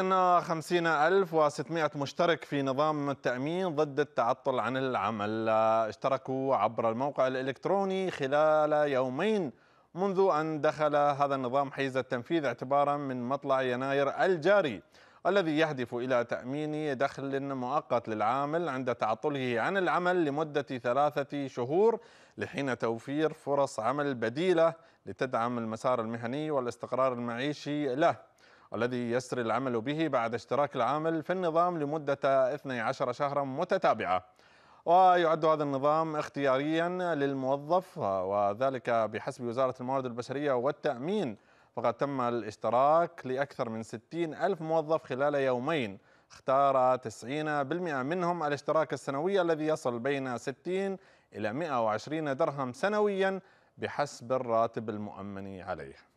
50600 مشترك في نظام التأمين ضد التعطل عن العمل اشتركوا عبر الموقع الإلكتروني خلال يومين منذ أن دخل هذا النظام حيز التنفيذ اعتبارا من مطلع يناير الجاري الذي يهدف إلى تأمين دخل مؤقت للعامل عند تعطله عن العمل لمدة ثلاثة شهور لحين توفير فرص عمل بديلة لتدعم المسار المهني والاستقرار المعيشي له الذي يسري العمل به بعد اشتراك العامل في النظام لمدة 12 شهرا متتابعة ويعد هذا النظام اختياريا للموظف وذلك بحسب وزارة الموارد البشرية والتأمين فقد تم الاشتراك لأكثر من 60 ألف موظف خلال يومين اختار 90% منهم الاشتراك السنوي الذي يصل بين 60 إلى 120 درهم سنويا بحسب الراتب المؤمن عليه